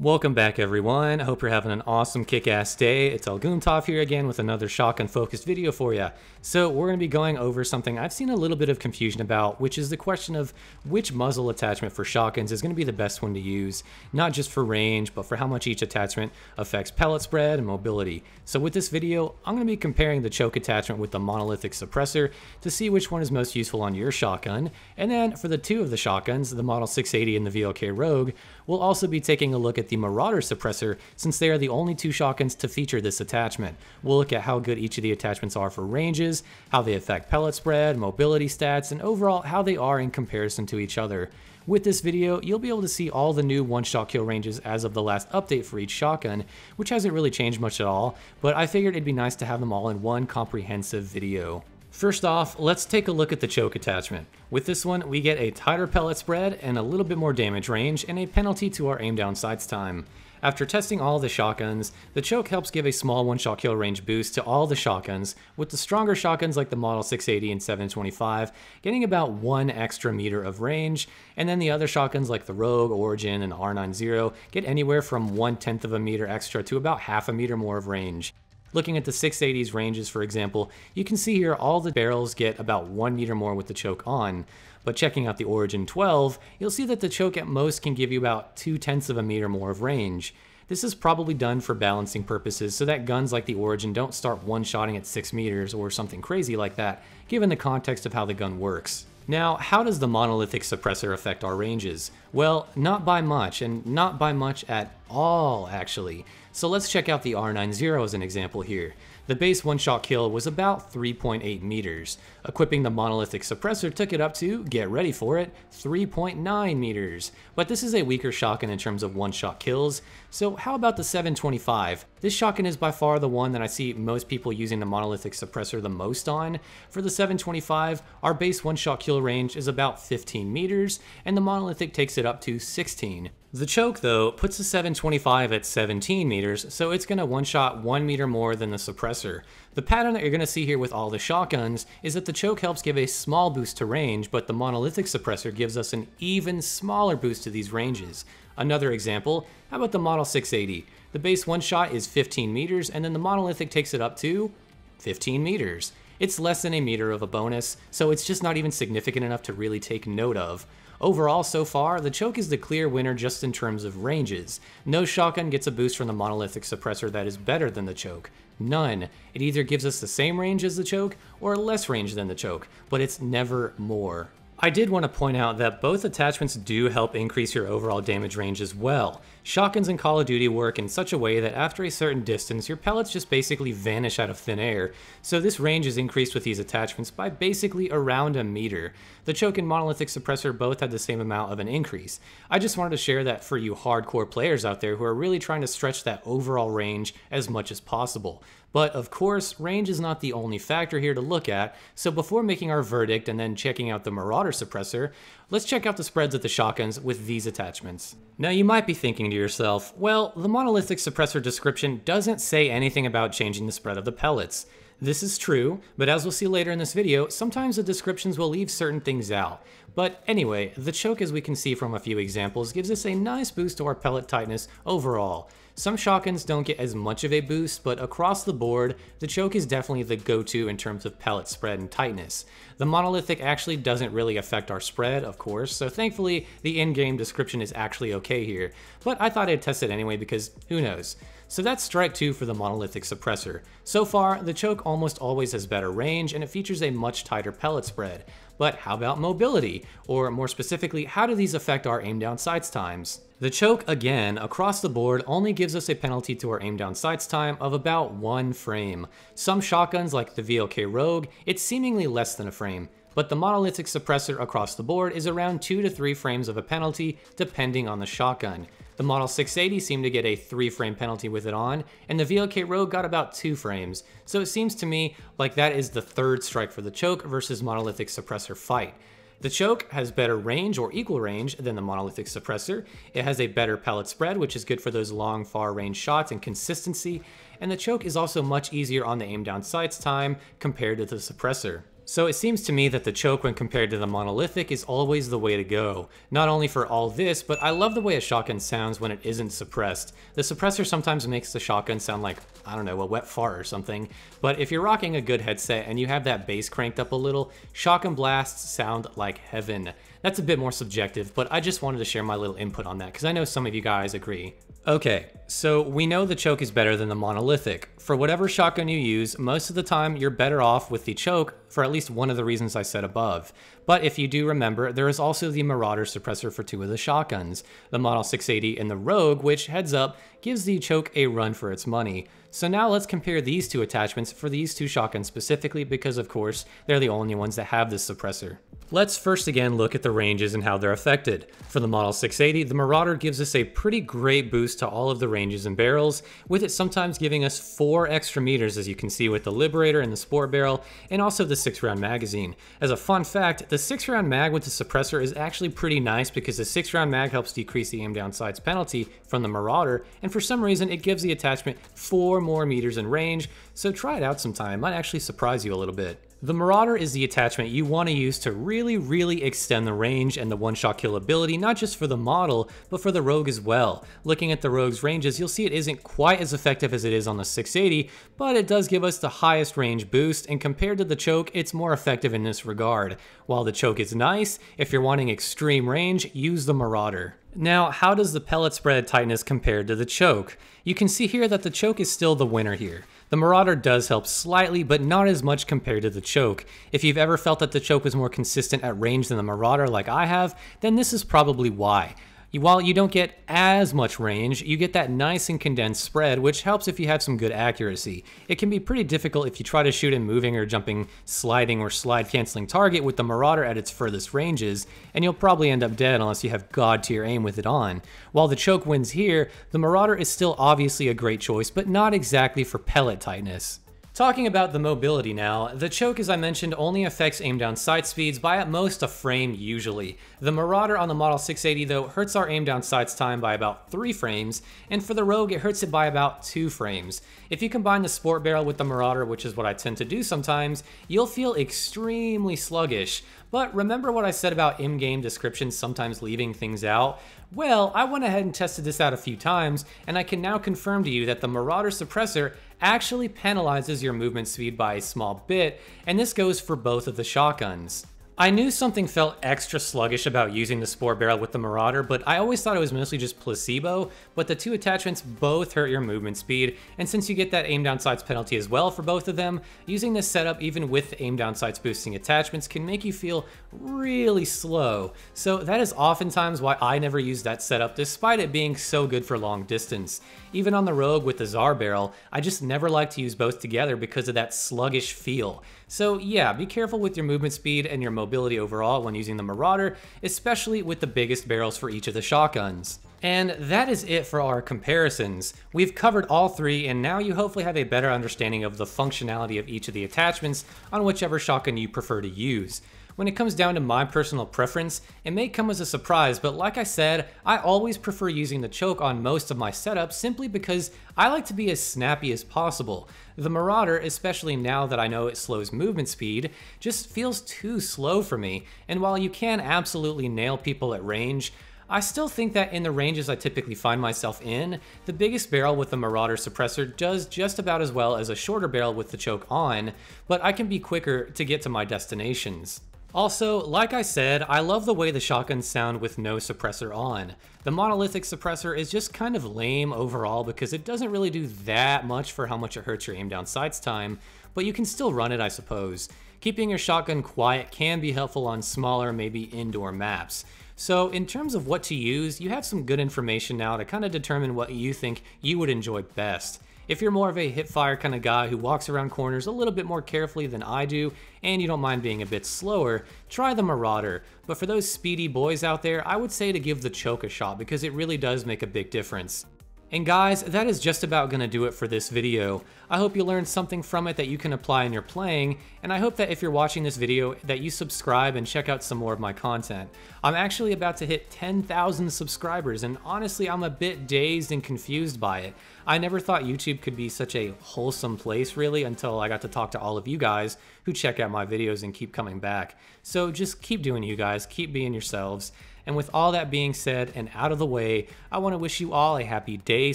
Welcome back, everyone. I hope you're having an awesome kick-ass day. It's Elgumtov here again with another shock and focused video for you. So we're going to be going over something I've seen a little bit of confusion about, which is the question of which muzzle attachment for shotguns is going to be the best one to use, not just for range, but for how much each attachment affects pellet spread and mobility. So with this video, I'm going to be comparing the choke attachment with the monolithic suppressor to see which one is most useful on your shotgun. And then for the two of the shotguns, the Model 680 and the VLK Rogue, we'll also be taking a look at the Marauder suppressor since they are the only two shotguns to feature this attachment. We'll look at how good each of the attachments are for ranges, how they affect pellet spread, mobility stats, and overall how they are in comparison to each other. With this video, you'll be able to see all the new one-shot kill ranges as of the last update for each shotgun, which hasn't really changed much at all, but I figured it'd be nice to have them all in one comprehensive video. First off, let's take a look at the choke attachment. With this one, we get a tighter pellet spread and a little bit more damage range and a penalty to our aim down sights time. After testing all the shotguns, the choke helps give a small one-shot kill range boost to all the shotguns, with the stronger shotguns like the Model 680 and 725 getting about 1 extra meter of range, and then the other shotguns like the Rogue, Origin, and R90 get anywhere from one tenth of a meter extra to about half a meter more of range. Looking at the 680s ranges, for example, you can see here all the barrels get about one meter more with the choke on, but checking out the Origin 12, you'll see that the choke at most can give you about two tenths of a meter more of range. This is probably done for balancing purposes so that guns like the Origin don't start one-shotting at 6 meters or something crazy like that, given the context of how the gun works. Now, how does the monolithic suppressor affect our ranges? Well, not by much, and not by much at all, actually. So let's check out the R90 as an example here. The base one-shot kill was about 3.8 meters. Equipping the monolithic suppressor took it up to, get ready for it, 3.9 meters. But this is a weaker shotgun in terms of one-shot kills, so how about the 725? This shotgun is by far the one that I see most people using the monolithic suppressor the most on. For the 725, our base one-shot kill range is about 15 meters, and the monolithic takes it up to 16. The choke, though, puts the 725 at 17 meters, so it's going to one-shot 1 meter more than the suppressor. The pattern that you're going to see here with all the shotguns is that the choke helps give a small boost to range, but the monolithic suppressor gives us an even smaller boost to these ranges. Another example, how about the Model 680? The base one-shot is 15 meters, and then the monolithic takes it up to 15 meters. It's less than a meter of a bonus, so it's just not even significant enough to really take note of. Overall, so far, the choke is the clear winner just in terms of ranges. No shotgun gets a boost from the monolithic suppressor that is better than the choke. None. It either gives us the same range as the choke, or less range than the choke, but it's never more. I did want to point out that both attachments do help increase your overall damage range as well. Shotguns in Call of Duty work in such a way that after a certain distance, your pellets just basically vanish out of thin air, so this range is increased with these attachments by basically around a meter. The Choke and Monolithic Suppressor both had the same amount of an increase. I just wanted to share that for you hardcore players out there who are really trying to stretch that overall range as much as possible. But of course, range is not the only factor here to look at, so before making our verdict and then checking out the Marauder suppressor, let's check out the spreads of the shotguns with these attachments. Now you might be thinking to yourself, well, the monolithic suppressor description doesn't say anything about changing the spread of the pellets. This is true, but as we'll see later in this video, sometimes the descriptions will leave certain things out. But anyway, the choke as we can see from a few examples gives us a nice boost to our pellet tightness overall. Some shotguns don't get as much of a boost, but across the board, the choke is definitely the go-to in terms of pellet spread and tightness. The monolithic actually doesn't really affect our spread, of course, so thankfully the in-game description is actually okay here, but I thought I'd test it anyway because who knows. So that's strike 2 for the monolithic suppressor. So far, the choke almost always has better range and it features a much tighter pellet spread. But how about mobility? Or more specifically, how do these affect our aim down sights times? The choke, again, across the board only gives us a penalty to our aim down sights time of about one frame. Some shotguns like the VLK Rogue, it's seemingly less than a frame, but the monolithic suppressor across the board is around 2 to 3 frames of a penalty depending on the shotgun. The Model 680 seemed to get a 3 frame penalty with it on, and the VLK Rogue got about 2 frames, so it seems to me like that is the third strike for the choke versus monolithic suppressor fight. The choke has better range or equal range than the monolithic suppressor. It has a better pellet spread, which is good for those long far range shots and consistency. And the choke is also much easier on the aim down sights time compared to the suppressor. So it seems to me that the choke when compared to the monolithic is always the way to go. Not only for all this, but I love the way a shotgun sounds when it isn't suppressed. The suppressor sometimes makes the shotgun sound like, I don't know, a wet fart or something. But if you're rocking a good headset and you have that bass cranked up a little, shotgun blasts sound like heaven. That's a bit more subjective, but I just wanted to share my little input on that because I know some of you guys agree. Okay, so we know the choke is better than the monolithic. For whatever shotgun you use, most of the time you're better off with the choke for at least one of the reasons I said above. But if you do remember, there is also the Marauder suppressor for two of the shotguns, the Model 680 and the Rogue, which, heads up, gives the choke a run for its money. So now let's compare these two attachments for these two shotguns specifically because of course they're the only ones that have this suppressor. Let's first again look at the ranges and how they're affected. For the Model 680, the Marauder gives us a pretty great boost to all of the ranges and barrels, with it sometimes giving us 4 extra meters as you can see with the Liberator and the Sport barrel, and also the 6 round magazine. As a fun fact, the 6 round mag with the suppressor is actually pretty nice because the 6 round mag helps decrease the aim down sights penalty from the Marauder, and for some reason it gives the attachment 4 more meters in range, so try it out sometime, might actually surprise you a little bit. The Marauder is the attachment you want to use to really, really extend the range and the one-shot kill ability, not just for the model, but for the Rogue as well. Looking at the Rogue's ranges, you'll see it isn't quite as effective as it is on the 680, but it does give us the highest range boost, and compared to the Choke, it's more effective in this regard. While the Choke is nice, if you're wanting extreme range, use the Marauder. Now, how does the pellet spread tightness compare to the choke? You can see here that the choke is still the winner here. The Marauder does help slightly, but not as much compared to the Choke. If you've ever felt that the Choke was more consistent at range than the Marauder like I have, then this is probably why. While you don't get as much range, you get that nice and condensed spread, which helps if you have some good accuracy. It can be pretty difficult if you try to shoot a moving or jumping, sliding or slide canceling target with the Marauder at its furthest ranges, and you'll probably end up dead unless you have god tier aim with it on. While the choke wins here, the Marauder is still obviously a great choice, but not exactly for pellet tightness. Talking about the mobility now, the choke as I mentioned only affects aim down sight speeds by at most a frame usually. The Marauder on the Model 680 though hurts our aim down sights time by about 3 frames, and for the Rogue it hurts it by about 2 frames. If you combine the Sport Barrel with the Marauder, which is what I tend to do sometimes, you'll feel extremely sluggish, but remember what I said about in-game descriptions sometimes leaving things out? Well, I went ahead and tested this out a few times, and I can now confirm to you that the Marauder suppressor actually penalizes your movement speed by a small bit, and this goes for both of the shotguns. I knew something felt extra sluggish about using the Spore Barrel with the Marauder, but I always thought it was mostly just placebo, but the two attachments both hurt your movement speed, and since you get that aim down sights penalty as well for both of them, using this setup even with aim down sights boosting attachments can make you feel really slow. So that is oftentimes why I never use that setup despite it being so good for long distance. Even on the Rogue with the Czar barrel, I just never like to use both together because of that sluggish feel. So yeah, be careful with your movement speed and your mobility overall when using the Marauder, especially with the biggest barrels for each of the shotguns. And that is it for our comparisons. We've covered all three and now you hopefully have a better understanding of the functionality of each of the attachments on whichever shotgun you prefer to use. When it comes down to my personal preference, it may come as a surprise, but like I said, I always prefer using the choke on most of my setups simply because I like to be as snappy as possible. The Marauder, especially now that I know it slows movement speed, just feels too slow for me, and while you can absolutely nail people at range, I still think that in the ranges I typically find myself in, the biggest barrel with the Marauder suppressor does just about as well as a shorter barrel with the choke on, but I can be quicker to get to my destinations. Also, like I said, I love the way the shotguns sound with no suppressor on. The monolithic suppressor is just kind of lame overall because it doesn't really do that much for how much it hurts your aim down sights time, but you can still run it I suppose. Keeping your shotgun quiet can be helpful on smaller, maybe indoor maps. So in terms of what to use, you have some good information now to kind of determine what you think you would enjoy best. If you're more of a hip fire kind of guy who walks around corners a little bit more carefully than I do, and you don't mind being a bit slower, try the Marauder. But for those speedy boys out there, I would say to give the Choke a shot because it really does make a big difference. And guys, that is just about going to do it for this video. I hope you learned something from it that you can apply in your playing, and I hope that if you're watching this video that you subscribe and check out some more of my content. I'm actually about to hit 10,000 subscribers, and honestly I'm a bit dazed and confused by it. I never thought YouTube could be such a wholesome place really until I got to talk to all of you guys who check out my videos and keep coming back. So just keep doing you guys, keep being yourselves, and with all that being said and out of the way, I want to wish you all a happy day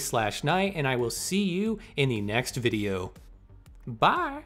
slash night, and I will see you in the next video. Bye!